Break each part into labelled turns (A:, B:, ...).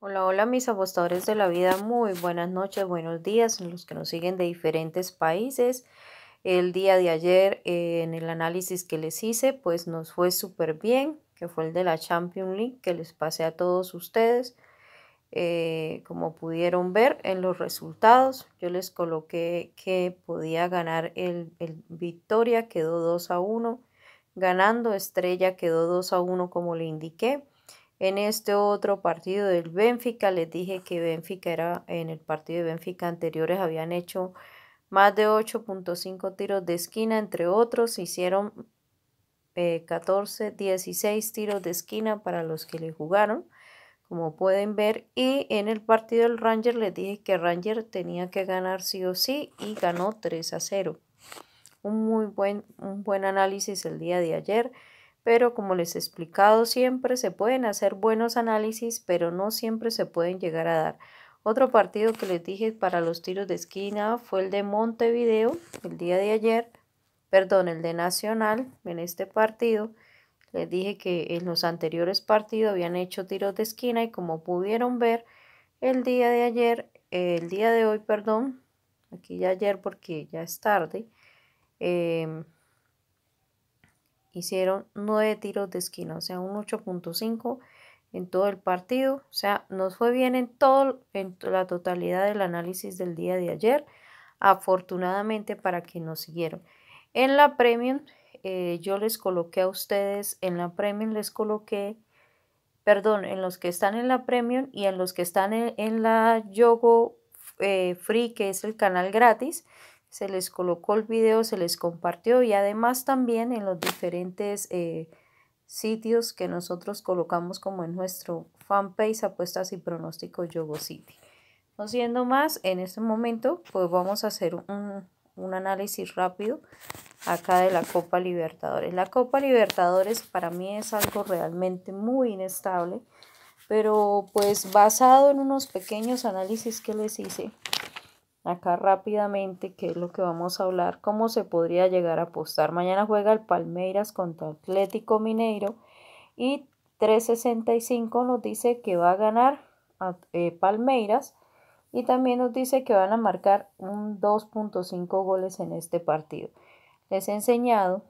A: Hola, hola mis apostadores de la vida, muy buenas noches, buenos días, los que nos siguen de diferentes países. El día de ayer eh, en el análisis que les hice, pues nos fue súper bien, que fue el de la Champions League, que les pasé a todos ustedes. Eh, como pudieron ver en los resultados, yo les coloqué que podía ganar el, el Victoria, quedó 2 a 1. Ganando Estrella quedó 2 a 1 como le indiqué. En este otro partido del Benfica, les dije que Benfica era, en el partido de Benfica anteriores habían hecho más de 8.5 tiros de esquina, entre otros, hicieron 14, eh, 16 tiros de esquina para los que le jugaron, como pueden ver. Y en el partido del Ranger les dije que Ranger tenía que ganar sí o sí y ganó 3 a 0. Un muy buen, un buen análisis el día de ayer pero como les he explicado siempre, se pueden hacer buenos análisis, pero no siempre se pueden llegar a dar. Otro partido que les dije para los tiros de esquina fue el de Montevideo el día de ayer, perdón, el de Nacional en este partido. Les dije que en los anteriores partidos habían hecho tiros de esquina y como pudieron ver, el día de ayer, el día de hoy, perdón, aquí ya ayer porque ya es tarde, eh, hicieron 9 tiros de esquina, o sea, un 8.5 en todo el partido. O sea, nos fue bien en, todo, en la totalidad del análisis del día de ayer, afortunadamente para que nos siguieron. En la Premium, eh, yo les coloqué a ustedes, en la Premium les coloqué, perdón, en los que están en la Premium y en los que están en, la Yogo eh, Free, que es el canal gratis, se les colocó el video, se les compartió y además también en los diferentes eh, sitios que nosotros colocamos como en nuestro fanpage apuestas y Pronósticos Yogo City. No siendo más, en este momento pues vamos a hacer un, un análisis rápido acá de la Copa Libertadores. La Copa Libertadores para mí es algo realmente muy inestable, pero pues basado en unos pequeños análisis que les hice, acá rápidamente qué es lo que vamos a hablar, cómo se podría llegar a apostar. Mañana juega el Palmeiras contra Atlético Mineiro y 365 nos dice que va a ganar eh, Palmeiras y también nos dice que van a marcar un 2.5 goles en este partido. Les he enseñado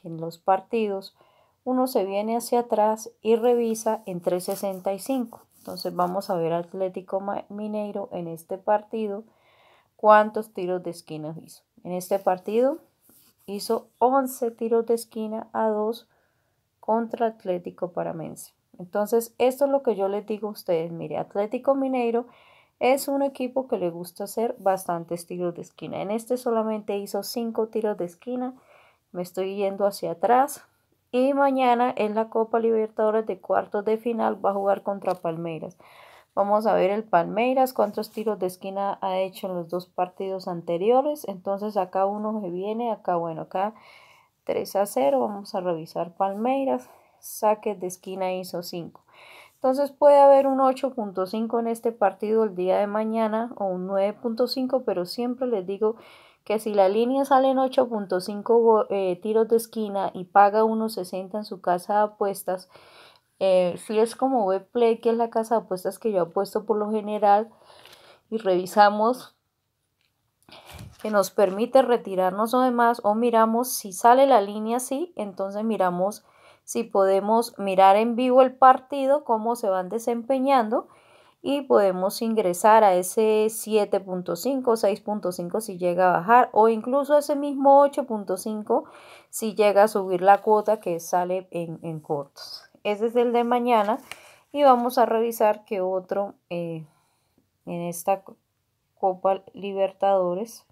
A: que en los partidos uno se viene hacia atrás y revisa en 365. Entonces vamos a ver Atlético Mineiro en este partido cuántos tiros de esquina hizo. En este partido hizo 11 tiros de esquina a 2 contra Atlético Paramense. Entonces, esto es lo que yo les digo a ustedes. Mire, Atlético Mineiro es un equipo que le gusta hacer bastantes tiros de esquina. En este solamente hizo 5 tiros de esquina. Me estoy yendo hacia atrás. Y mañana en la Copa Libertadores de cuartos de final va a jugar contra Palmeiras. Vamos a ver el Palmeiras, cuántos tiros de esquina ha hecho en los dos partidos anteriores. Entonces acá uno se viene, acá bueno, acá 3 a 0. Vamos a revisar Palmeiras. saque de esquina hizo 5. Entonces puede haber un 8.5 en este partido el día de mañana o un 9.5, pero siempre les digo que si la línea sale en 8.5 eh, tiros de esquina y paga 1.60 en su casa de apuestas, eh, si es como Webplay, que es la casa de apuestas que yo apuesto por lo general, y revisamos que nos permite retirarnos o demás, o miramos si sale la línea sí, entonces miramos si podemos mirar en vivo el partido, cómo se van desempeñando y podemos ingresar a ese 7.5, 6.5 si llega a bajar o incluso ese mismo 8.5 si llega a subir la cuota que sale en, en cortos. Ese es el de mañana. Y vamos a revisar qué otro eh, en esta Copa Libertadores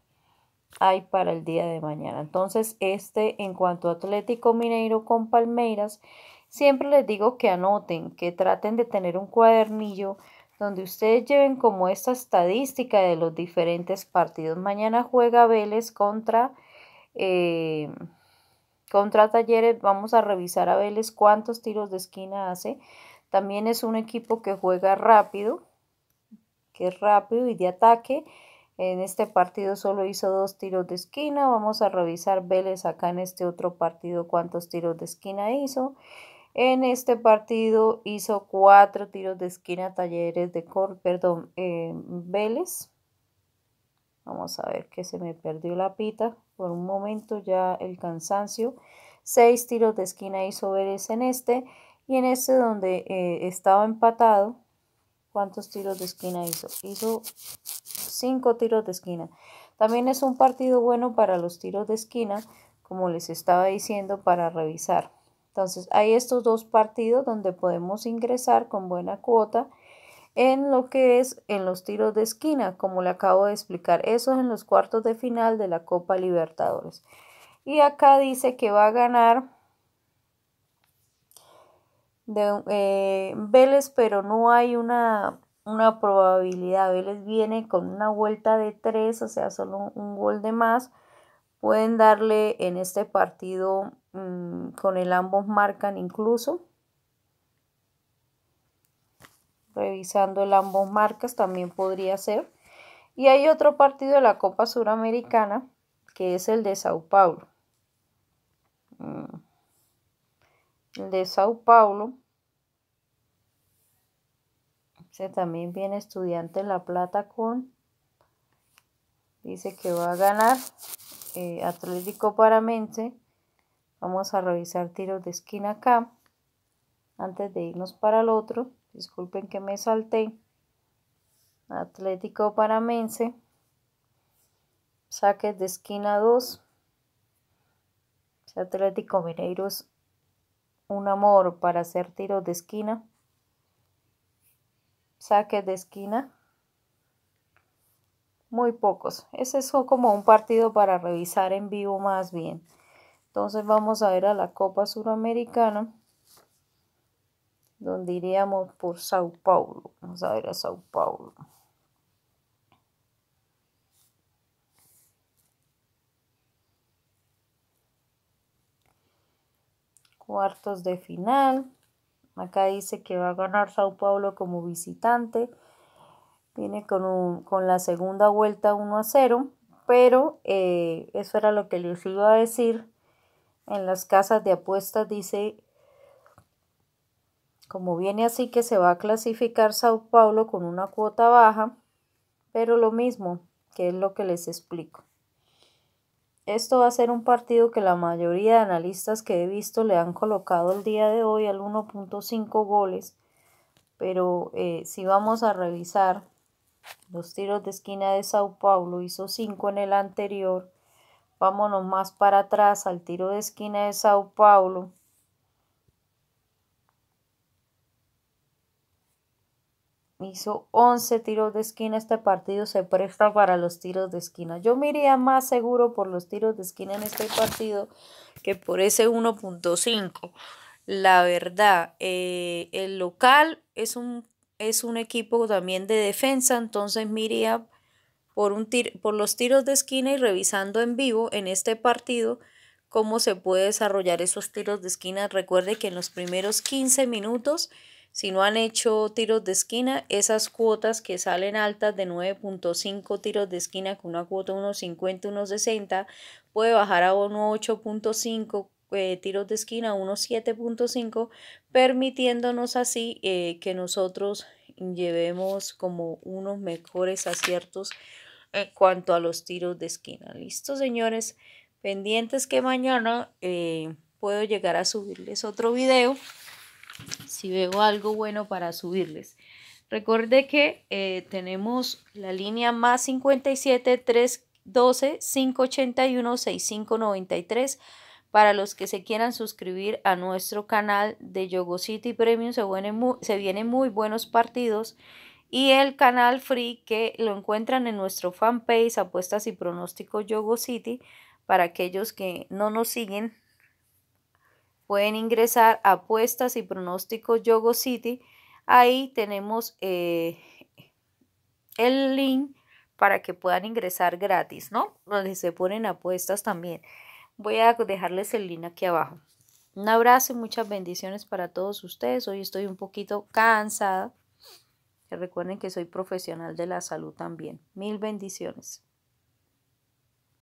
A: hay para el día de mañana. Entonces, este en cuanto a Atlético Mineiro con Palmeiras, siempre les digo que anoten, que traten de tener un cuadernillo donde ustedes lleven como esta estadística de los diferentes partidos. Mañana juega Vélez contra... Eh, contra Talleres. Vamos a revisar a Vélez cuántos tiros de esquina hace. También es un equipo que juega rápido, que es rápido y de ataque. En este partido solo hizo dos tiros de esquina. Vamos a revisar Vélez acá en este otro partido cuántos tiros de esquina hizo. En este partido hizo cuatro tiros de esquina Talleres de Cor, perdón, eh, Vélez. Vamos a ver que se me perdió la pita por un momento ya el cansancio. Seis tiros de esquina hizo Vélez en este y en este donde eh, estaba empatado, ¿cuántos tiros de esquina hizo? Hizo cinco tiros de esquina. También es un partido bueno para los tiros de esquina, como les estaba diciendo, para revisar. Entonces hay estos dos partidos donde podemos ingresar con buena cuota en lo que es en los tiros de esquina, como le acabo de explicar. Eso es en los cuartos de final de la Copa Libertadores. Y acá dice que va a ganar de, eh, Vélez, pero no hay una, una probabilidad. Vélez viene con una vuelta de tres o sea, solo un, gol de más. Pueden darle en este partido mm, con el ambos marcan incluso revisando el ambos marcas también podría ser. Y hay otro partido de la Copa Suramericana que es el de Sao Paulo. Mm. El de Sao Paulo. también viene estudiante en La Plata con. Dice que va a ganar eh, Atlético Paramense. Vamos a revisar tiros de esquina acá antes de irnos para el otro, disculpen que me salté, Atlético Paramense, saques de esquina 2, Atlético Mineiro un amor para hacer tiros de esquina, saques de esquina, muy pocos. Ese es como un partido para revisar en vivo más bien. Entonces vamos a ver a la Copa Suramericana donde iríamos por Sao Paulo. Vamos a ver a Sao Paulo. Cuartos de final. Acá dice que va a ganar Sao Paulo como visitante. Viene con, la segunda vuelta 1 a 0. Pero eh, eso era lo que les iba a decir. En las casas de apuestas dice como viene así que se va a clasificar Sao Paulo con una cuota baja, pero lo mismo, que es lo que les explico. Esto va a ser un partido que la mayoría de analistas que he visto le han colocado el día de hoy al 1.5 goles, pero eh, si vamos a revisar los tiros de esquina de Sao Paulo, hizo 5 en el anterior, vámonos más para atrás al tiro de esquina de Sao Paulo, hizo 11 tiros de esquina. Este partido se presta para los tiros de esquina. Yo me iría más seguro por los tiros de esquina en este partido que por ese 1.5. La verdad, eh, el local es un, es un equipo también de defensa, entonces me por, un por los tiros de esquina y revisando en vivo en este partido cómo se puede desarrollar esos tiros de esquina. Recuerde que en los primeros 15 minutos si no han hecho tiros de esquina, esas cuotas que salen altas de 9.5 tiros de esquina con una cuota 1.50, 1.60, puede bajar a 1.8.5 eh, tiros de esquina, 1.7.5, permitiéndonos así eh, que nosotros llevemos como unos mejores aciertos en cuanto a los tiros de esquina. Listo, señores. Pendientes que mañana eh, puedo llegar a subirles otro video si veo algo bueno para subirles. Recuerde que eh, tenemos la línea más 57 312 581 6593 para los que se quieran suscribir a nuestro canal de Yogo City Premium. Se vienen muy, se vienen muy buenos partidos y el canal free que lo encuentran en nuestro fanpage Apuestas y Pronósticos Yogo City para aquellos que no nos siguen Pueden ingresar a apuestas y pronósticos Yogo City. Ahí tenemos eh, el link para que puedan ingresar gratis, ¿no? Donde se ponen apuestas también. Voy a dejarles el link aquí abajo. Un abrazo y muchas bendiciones para todos ustedes. Hoy estoy un poquito cansada. Recuerden que soy profesional de la salud también. Mil bendiciones.